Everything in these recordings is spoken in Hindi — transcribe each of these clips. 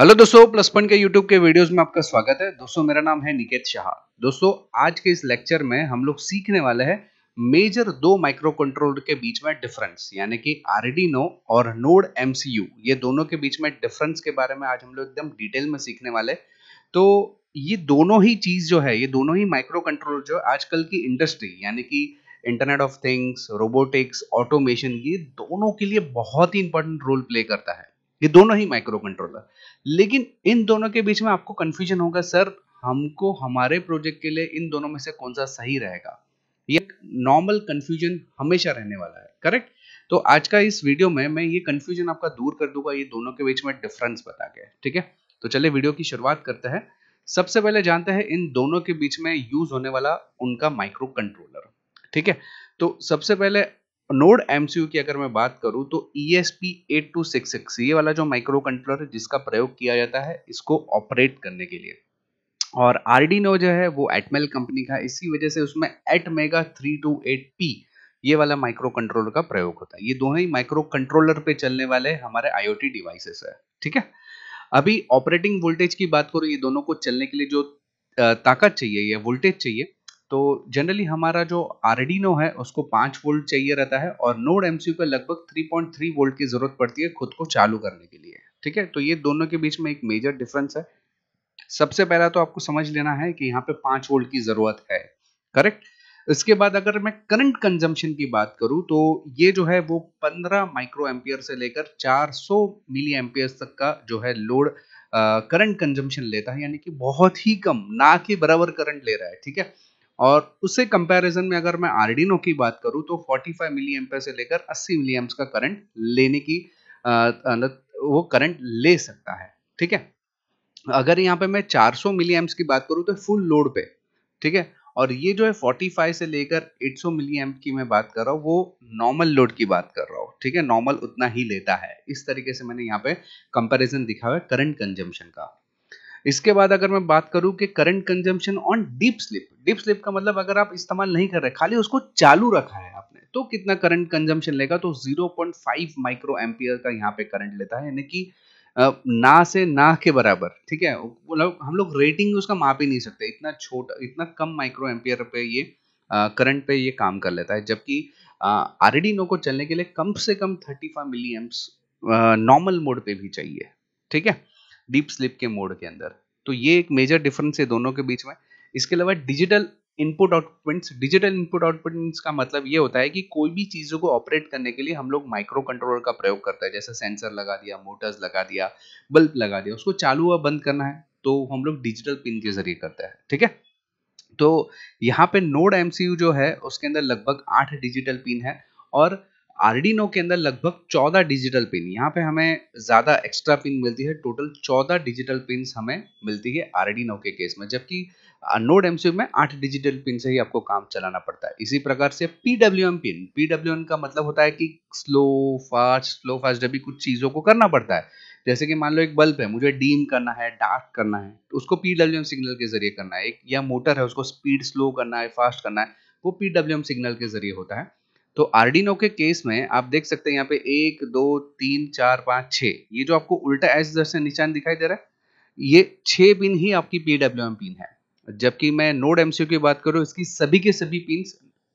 हेलो दोस्तों प्लस पॉइंट के यूट्यूब के वीडियोस में आपका स्वागत है दोस्तों मेरा नाम है निकेत शाह दोस्तों आज के इस लेक्चर में हम लोग सीखने वाले हैं मेजर दो माइक्रो कंट्रोलर के बीच में डिफरेंस यानी कि आरडीनो और नोड एमसीयू ये दोनों के बीच में डिफरेंस के बारे में आज हम लोग एकदम डिटेल में सीखने वाले तो ये दोनों ही चीज जो है ये दोनों ही माइक्रो कंट्रोलर जो आजकल की इंडस्ट्री यानी कि internet of things robotics automation ये दोनों के लिए बहुत ही इंपॉर्टेंट रोल प्ले करता है ये दोनों ही माइक्रो कंट्रोलर लेकिन इन दोनों के बीच में आपको कंफ्यूजन होगा सर हमको हमारे प्रोजेक्ट के लिए इन दोनों में से कौन सा सही रहेगा ये नॉर्मल कंफ्यूजन हमेशा रहने वाला है करेक्ट तो आज का इस वीडियो में मैं ये कंफ्यूजन आपका दूर कर दूंगा ये दोनों के बीच में डिफरेंस बता के ठीक है तो चले वीडियो की शुरुआत करते हैं सबसे पहले जानते हैं इन दोनों के बीच में यूज होने वाला उनका माइक्रो कंट्रोलर ठीक है तो सबसे पहले नोड एमसीयू की अगर मैं बात करूं तो सिक्स e ये वाला जो माइक्रो कंट्रोलर है जिसका प्रयोग किया जाता है इसको ऑपरेट करने के लिए और नो जो है वो एटमेल कंपनी का इसी वजह से उसमें ATmega three two eight P ये वाला माइक्रो कंट्रोलर का प्रयोग होता है ये दोनों ही माइक्रो कंट्रोलर पे चलने वाले हमारे आईओटी डिवाइसेस है ठीक है अभी ऑपरेटिंग वोल्टेज की बात करो ये दोनों को चलने के लिए जो ताकत चाहिए या वोल्टेज चाहिए तो जनरली हमारा जो आरडीनो है उसको पांच वोल्ट चाहिए रहता है और नोड एम का लगभग थ्री पॉइंट थ्री वोल्ट की ज़रूरत पड़ती है खुद को चालू करने के लिए ठीक है तो ये दोनों के बीच में एक मेजर डिफरेंस है सबसे पहला तो आपको समझ लेना है कि यहाँ पे पांच वोल्ट की ज़रूरत है करेक्ट इसके बाद अगर मैं करंट कंजम्पशन की बात करूं तो ये जो है वो 15 माइक्रो एम्पियर से लेकर 400 मिली एम्पियर तक का जो है लोड करंट कंजम्पशन लेता है यानी कि बहुत ही कम ना के बराबर करंट ले रहा है ठीक है और उससे कंपैरिजन में अगर मैं आरडीनो की बात करूं तो 45 मिली एम्पेयर से लेकर 80 मिली एम्स का करंट लेने की वो करंट ले सकता है ठीक है अगर यहाँ पे मैं 400 मिली एम्स की बात करूँ तो फुल लोड पे ठीक है और ये जो है 45 से लेकर 800 मिली एम्प की मैं बात कर रहा हूँ वो नॉर्मल लोड की बात कर रहा हूँ ठीक है नॉर्मल उतना ही लेता है इस तरीके से मैंने यहाँ पे कंपैरिजन दिखा हुआ है करंट कंजम्पशन का इसके बाद अगर मैं बात करूं कि current consumption on deep sleep deep sleep का मतलब अगर आप इस्तेमाल नहीं कर रहे खाली उसको चालू रखा है आपने तो कितना करंट कंजम्पशन लेगा तो 0.5 माइक्रो एम्पियर का यहाँ पे करंट लेता है यानी कि ना से ना के बराबर ठीक है हम लोग रेटिंग उसका माप ही नहीं सकते इतना छोटा इतना कम माइक्रो एम्पियर पे ये करंट पे ये काम कर लेता है जबकि आर e नो को चलने के लिए कम से कम thirty milliamps normal mode पे भी चाहिए ठीक है डीप स्लिप के मोड के अंदर तो ये एक मेजर डिफरेंस है दोनों के बीच में इसके अलावा digital input output digital input output का मतलब ये होता है कि कोई भी चीज़ों को ऑपरेट करने के लिए हम लोग माइक्रो कंट्रोलर का प्रयोग करते हैं जैसे सेंसर लगा दिया मोटर्स लगा दिया बल्ब लगा दिया उसको चालू और बंद करना है तो हम लोग डिजिटल पिन के जरिए करते हैं ठीक है तो यहाँ पे नोड एमसीयू जो है उसके अंदर लगभग आठ डिजिटल पिन है और आरडीनो के अंदर लगभग 14 डिजिटल पिन यहाँ पे हमें ज़्यादा एक्स्ट्रा पिन मिलती है टोटल 14 डिजिटल पिन हमें मिलती है आरडीनो के केस में जबकि नोड एम में आठ डिजिटल पिन से ही आपको काम चलाना पड़ता है इसी प्रकार से पी पिन पी का मतलब होता है कि स्लो फास्ट स्लो फास्ट जब भी कुछ चीज़ों को करना पड़ता है जैसे कि मान लो एक बल्ब है मुझे डीम करना है डार्क करना है तो उसको पीडब्ल्यू सिग्नल के जरिए करना है एक या मोटर है उसको स्पीड स्लो करना है फास्ट करना है वो पीडब्ल्यू सिग्नल के जरिए होता है तो आर्डिनो के केस में आप देख सकते हैं यहाँ पे एक दो तीन चार पांच छ ये जो आपको उल्टा एस जैसे निशान दिखाई दे रहा है ये छह पिन ही आपकी पीडब्ल्यू एम पिन है जबकि मैं नोड एमसीयू की बात करूं इसकी सभी के सभी पिन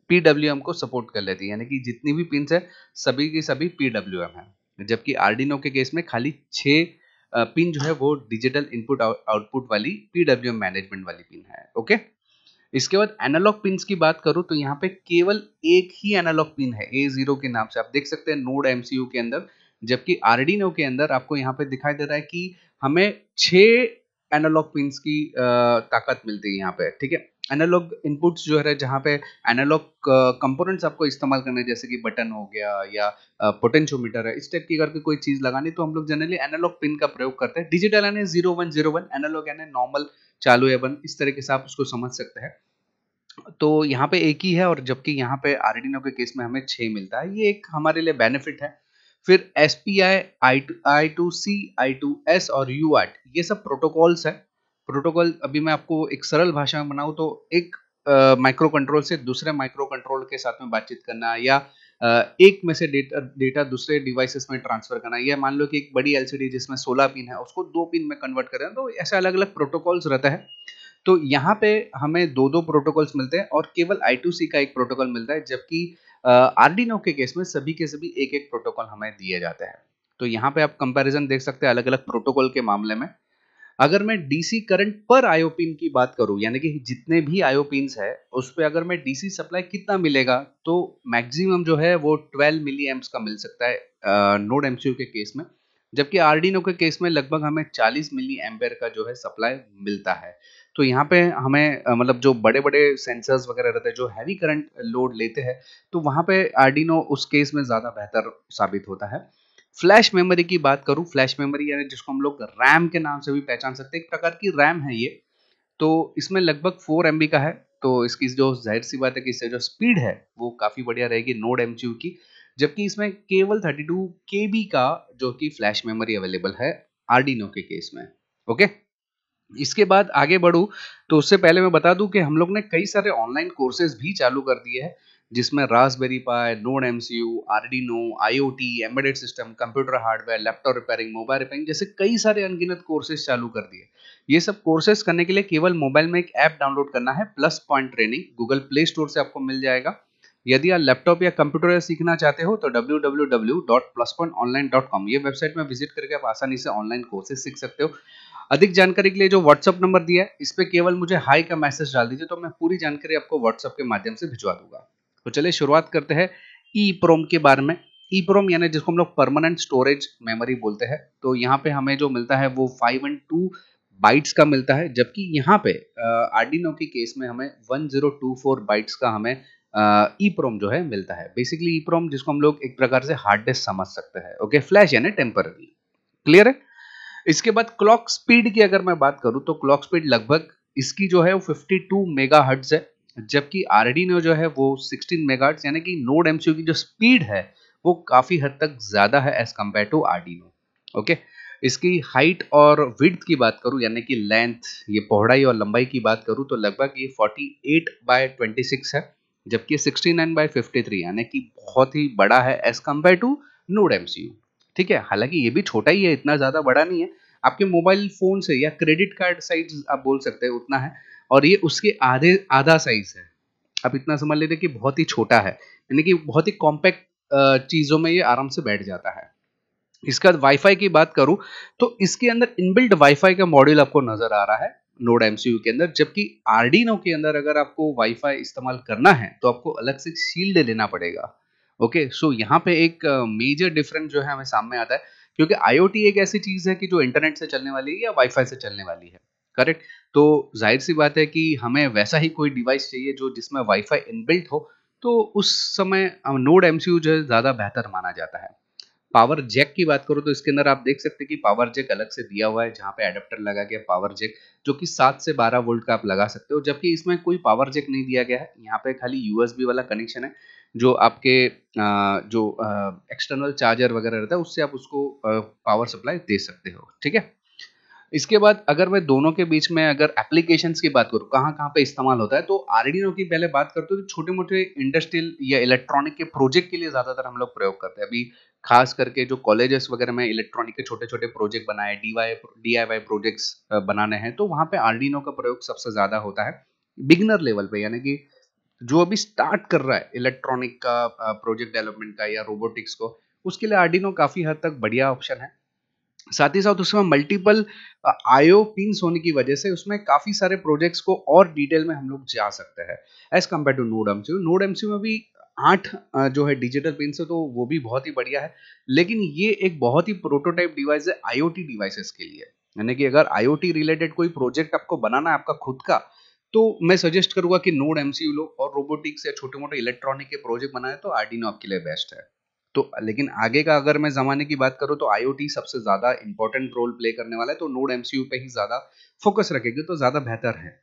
पीडब्ल्यू एम को सपोर्ट कर लेती है यानी कि जितनी भी पिन है सभी की सभी पीडब्ल्यू एम है जबकि आर्डिनो के केस में खाली छह पिन जो है वो डिजिटल इनपुट आउटपुट वाली पीडब्ल्यू एम मैनेजमेंट वाली पिन है ओके इसके बाद एनालॉग पिन की बात करूं तो यहाँ पे केवल एक ही एनालॉग पिन है ए जीरो के नाम से आप देख सकते हैं नोड एमसीयू के अंदर जबकि आर के अंदर आपको यहाँ पे दिखाई दे रहा है कि हमें छह एनालॉग पिन की ताकत मिलती है यहाँ पे ठीक है एनालॉग इनपुट्स जो है जहाँ पे एनालॉग कंपोनेंट्स आपको इस्तेमाल करने हैं जैसे कि बटन हो गया या पोटेंशियोमीटर है इस टाइप की करके कोई चीज़ लगानी तो हम लोग जनरली एनालॉग पिन का प्रयोग करते हैं digital A zero one zero one analogue A normal चालू या बंद इस तरीके से आप उसको समझ सकते हैं तो यहाँ पे एक ही है और जबकि यहाँ पे आर के केस में हमें छह मिलता है ये एक हमारे लिए बेनिफिट है फिर S P I two C I two S और यू आट ये सब प्रोटोकॉल्स है प्रोटोकॉल अभी मैं आपको एक सरल भाषा में बनाऊँ तो एक माइक्रो uh, कंट्रोल से दूसरे माइक्रो कंट्रोल के साथ में बातचीत करना या एक में से डेटा डेटा दूसरे डिवाइसेस में ट्रांसफर करना यह मान लो कि एक बड़ी एलसीडी जिसमें 16 पिन है उसको दो पिन में कन्वर्ट करें तो ऐसे अलग अलग प्रोटोकॉल्स रहता है तो यहाँ पे हमें दो दो प्रोटोकॉल्स मिलते हैं और केवल आई का एक प्रोटोकॉल मिलता है जबकि डी के केस में सभी के सभी एक एक प्रोटोकॉल हमें दिए जाते हैं तो यहाँ पे आप कंपैरिजन देख सकते हैं अलग अलग प्रोटोकॉल के मामले में अगर मैं डीसी करंट पर आयोपिन की बात करूं यानी कि जितने भी आयोपिन्स है उस पर अगर मैं डीसी सप्लाई कितना मिलेगा तो मैक्सिमम जो है वो 12 मिली एम्स का मिल सकता है नोड एम के केस में जबकि आरडीनो के केस में लगभग हमें 40 मिली एम्पेयर का जो है सप्लाई मिलता है तो यहाँ पे हमें मतलब जो बड़े बड़े सेंसर्स वगैरह रहते हैं जो हैवी करंट लोड लेते हैं तो वहाँ पे आरडीनो उस केस में ज़्यादा बेहतर साबित होता है फ्लैश मेमोरी की बात करूं फ्लैश मेमोरी यानी जिसको हम लोग रैम के नाम से भी पहचान सकते हैं एक प्रकार की रैम है ये तो इसमें लगभग फोर एम का है तो इसकी जो जाहिर सी बात है कि इससे जो स्पीड है वो काफ़ी बढ़िया रहेगी नोड एम की जबकि इसमें केवल थर्टी टू के बी का जो कि फ्लैश मेमोरी अवेलेबल है आरडीनो के केस में ओके इसके बाद आगे बढ़ू तो उससे पहले मैं बता दूं कि हम लोग ने कई सारे ऑनलाइन कोर्सेज भी चालू कर दिए हैं जिसमें Raspberry Pi node M C U no I O T embedded system computer hardware laptop repairing mobile repairing जैसे कई सारे अनगिनत कोर्सेज चालू कर दिए ये सब कोर्सेज करने के लिए केवल मोबाइल में एक ऐप डाउनलोड करना है plus point training Google Play Store से आपको मिल जाएगा यदि आप लैपटॉप या कंप्यूटर सीखना चाहते हो तो कॉम ये वेबसाइट में विजिट करके आप आसानी से ऑनलाइन कोर्सेज सीख सकते हो अधिक जानकारी के लिए जो व्हाट्सअप नंबर दिया है इस पर केवल मुझे हाई का मैसेज डाल दीजिए तो मैं पूरी जानकारी आपको व्हाट्सअप के माध्यम से भिजवा दूंगा तो चलिए शुरुआत करते हैं ई प्रोम के बारे में ई प्रोम यानी जिसको हम लोग परमानेंट स्टोरेज मेमोरी बोलते हैं तो यहाँ पे हमें जो मिलता है वो फाइव एंड टू बाइट्स का मिलता है जबकि यहाँ पे आर्डिनो के केस में हमें one zero two four bytes का हमें ई प्रोम जो है मिलता है बेसिकली ई प्रोम जिसको हम लोग एक प्रकार से हार्ड डिस्क समझ सकते हैं ओके फ्लैश यानी टेम्पररी क्लियर है इसके बाद क्लॉक स्पीड की अगर मैं बात करूँ तो क्लॉक स्पीड लगभग इसकी जो है वो 52 मेगाहर्ट्ज है जबकि आर ने जो है वो 16 मेगाट्स यानी कि नोड एमसीयू की जो स्पीड है वो काफ़ी हद तक ज़्यादा है as compared to Arduino okay इसकी हाइट और विड्थ की बात करूं यानी कि लेंथ ये पौड़ाई और लंबाई की बात करूं तो लगभग ये 48 एट बाय ट्वेंटी है जबकि 69 बाय फिफ्टी यानी कि बहुत ही बड़ा है as compared to node M ठीक है हालांकि ये भी छोटा ही है इतना ज़्यादा बड़ा नहीं है आपके मोबाइल फ़ोन से या क्रेडिट कार्ड साइज आप बोल सकते हैं उतना है और ये उसके आधे आधा साइज है आप इतना समझ लेते कि बहुत ही छोटा है यानी कि बहुत ही कॉम्पैक्ट चीज़ों में ये आराम से बैठ जाता है इसका वाईफाई की बात करूं तो इसके अंदर इनबिल्ट वाईफाई का मॉड्यूल आपको नजर आ रहा है नोड एमसीयू के अंदर जबकि आरडीनो के अंदर अगर आपको वाईफाई इस्तेमाल करना है तो आपको अलग से शील्ड लेना पड़ेगा ओके सो यहाँ पे एक मेजर डिफरेंस जो है हमें सामने आता है क्योंकि आईओटी एक ऐसी चीज है कि जो इंटरनेट से चलने वाली है या वाईफाई से चलने वाली है करेक्ट तो जाहिर सी बात है कि हमें वैसा ही कोई डिवाइस चाहिए जो जिसमें वाईफाई इनबिल्ट हो तो उस समय नोड एम जो है ज़्यादा बेहतर माना जाता है पावर जैक की बात करो तो इसके अंदर आप देख सकते हैं कि पावर जैक अलग से दिया हुआ है जहाँ पे एडेप्टर लगा गया पावर जैक जो कि सात से बारह वोल्ट का आप लगा सकते हो जबकि इसमें कोई पावर जैक नहीं दिया गया है यहाँ पे खाली यूएसबी वाला कनेक्शन है जो आपके जो एक्सटर्नल चार्जर वगैरह रहता है उससे आप उसको पावर सप्लाई दे सकते हो ठीक है इसके बाद अगर मैं दोनों के बीच में अगर एप्लीकेशंस की बात करूँ कहाँ कहाँ पे इस्तेमाल होता है तो आर की पहले बात करते हो तो छोटे मोटे इंडस्ट्रियल या इलेक्ट्रॉनिक के प्रोजेक्ट के लिए ज़्यादातर हम लोग प्रयोग करते हैं अभी खास करके जो कॉलेजेस वगैरह में इलेक्ट्रॉनिक के छोटे छोटे प्रोजेक्ट बनाए D Y D I Y projects बनाने हैं तो वहाँ पे आर का प्रयोग सबसे ज़्यादा होता है बिगनर लेवल पे यानी कि जो अभी स्टार्ट कर रहा है इलेक्ट्रॉनिक का प्रोजेक्ट डेवलपमेंट का या रोबोटिक्स को उसके लिए आर्डिनो काफ़ी हद तक बढ़िया ऑप्शन है साथ ही साथ उसमें मल्टीपल आईओ पिंस होने की वजह से उसमें काफ़ी सारे प्रोजेक्ट्स को और डिटेल में हम लोग जा सकते हैं as compared to node MCU node MCU में भी आठ जो है डिजिटल पिन से तो वो भी बहुत ही बढ़िया है लेकिन ये एक बहुत ही प्रोटोटाइप डिवाइस है आईओटी डिवाइसेस के लिए यानी कि अगर आईओटी रिलेटेड कोई प्रोजेक्ट आपको बनाना है आपका खुद का तो मैं सजेस्ट करूंगा कि नोड एमसीयू लो और रोबोटिक्स या छोटे मोटे इलेक्ट्रॉनिक के प्रोजेक्ट बनाए तो आरडीनो आपके लिए बेस्ट है तो लेकिन आगे का अगर मैं ज़माने की बात करूँ तो आई सबसे ज़्यादा इंपॉर्टेंट रोल प्ले करने वाला है तो नोड एम पे ही ज़्यादा फोकस रखेगी तो ज़्यादा बेहतर है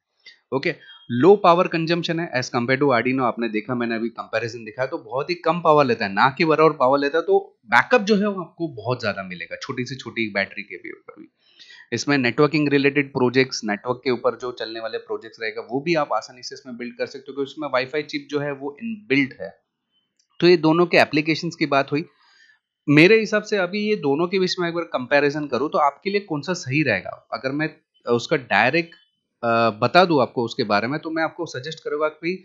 ओके लो पावर कंजम्पशन है एज कम्पेयर टू आर्डिनो आपने देखा मैंने अभी कंपैरिजन दिखाया तो बहुत ही कम पावर लेता है ना के बराबर पावर लेता है तो बैकअप जो है वो आपको बहुत ज़्यादा मिलेगा छोटी से छोटी बैटरी के भी ऊपर भी इसमें नेटवर्किंग रिलेटेड प्रोजेक्ट्स नेटवर्क के ऊपर जो चलने वाले प्रोजेक्ट्स रहेगा वो भी आप आसानी से इसमें बिल्ड कर सकते हो क्योंकि उसमें वाईफाई चिप जो है वो इन है तो ये दोनों के एप्लीकेशन की बात हुई मेरे हिसाब से अभी ये दोनों के बीच में एक बार कंपैरिजन करूँ तो आपके लिए कौन सा सही रहेगा अगर मैं उसका डायरेक्ट बता दूँ आपको उसके बारे में तो मैं आपको सजेस्ट करूँगा कि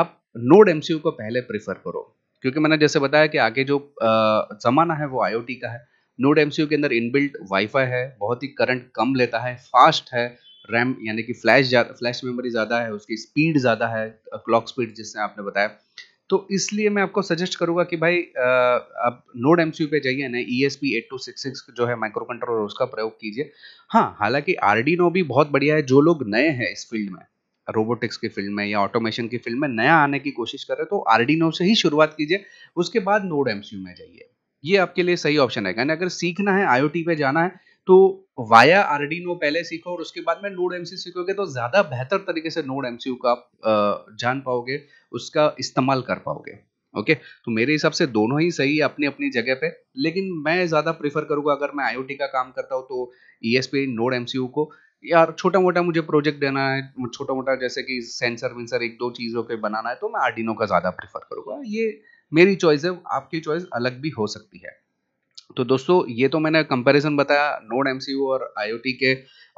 आप नोड एम को पहले प्रेफर करो क्योंकि मैंने जैसे बताया कि आगे जो ज़माना है वो आई का है नोड एम के अंदर इनबिल्ट वाईफाई है बहुत ही करंट कम लेता है फास्ट है रैम यानी कि फ्लैश फ्लैश मेमोरी ज़्यादा है उसकी स्पीड ज़्यादा है क्लॉक स्पीड जिससे आपने बताया तो इसलिए मैं आपको सजेस्ट करूंगा कि भाई आप नोड एम पे जाइए ना E S P eight two six six जो है माइक्रो कंट्रोलर उसका प्रयोग कीजिए हाँ हालांकि आर भी बहुत बढ़िया है जो लोग नए हैं इस फील्ड में रोबोटिक्स की फील्ड में या ऑटोमेशन की फील्ड में नया आने की कोशिश कर रहे तो आरडीनो से ही शुरुआत कीजिए उसके बाद नोड एम में जाइए ये आपके लिए सही ऑप्शन है यानी अगर सीखना है आईओटी पे जाना है तो वाया आरडीनो पहले सीखो और उसके बाद में नोड एमसीयू सीखोगे तो ज़्यादा बेहतर तरीके से नोड एमसीयू का आप जान पाओगे उसका इस्तेमाल कर पाओगे ओके okay? तो मेरे हिसाब से दोनों ही सही है अपनी अपनी जगह पे लेकिन मैं ज़्यादा प्रेफर करूंगा अगर मैं आईओटी का काम करता हूँ तो ई एस नोड एमसीयू को यार छोटा मोटा मुझे प्रोजेक्ट देना है छोटा मोटा जैसे कि सेंसर वेंसर एक दो चीज़ों पे बनाना है तो मैं आरडीनो का ज़्यादा प्रेफर करूंगा ये मेरी चॉइस है आपकी चॉइस अलग भी हो सकती है तो दोस्तों ये तो मैंने कंपैरिजन बताया नोड एम और आई के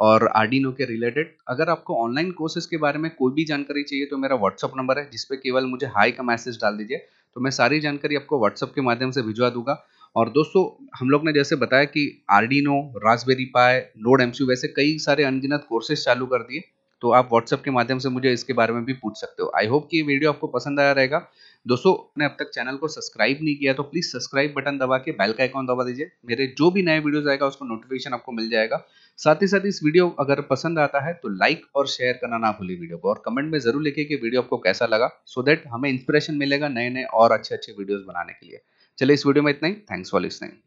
और आर्डिनो के रिलेटेड अगर आपको ऑनलाइन कोर्सेज के बारे में कोई भी जानकारी चाहिए तो मेरा व्हाट्सअप नंबर है जिसपे केवल मुझे हाई का मैसेज डाल दीजिए तो मैं सारी जानकारी आपको व्हाट्सअप के माध्यम से भिजवा दूंगा और दोस्तों हम लोग ने जैसे बताया कि Arduino Raspberry Pi node MCU वैसे कई सारे अनगिनत कोर्सेज चालू कर दिए तो आप व्हाट्सएप के माध्यम से मुझे इसके बारे में भी पूछ सकते हो आई होप कि ये वीडियो आपको पसंद आया रहेगा दोस्तों आपने अब तक चैनल को सब्सक्राइब नहीं किया तो प्लीज सब्सक्राइब बटन दबा के बेल का आइकॉन दबा दीजिए मेरे जो भी नए वीडियोज आएगा उसको नोटिफिकेशन आपको मिल जाएगा साथ ही साथ इस वीडियो अगर पसंद आता है तो लाइक और शेयर करना ना भूलिए वीडियो को और कमेंट में जरूर लिखे कि वीडियो आपको कैसा लगा सो देट हमें इंस्पिरेशन मिलेगा नए नए और अच्छे अच्छे वीडियोज बनाने के लिए चलिए इस वीडियो में इतना ही थैंक्स फॉर लिसनिंग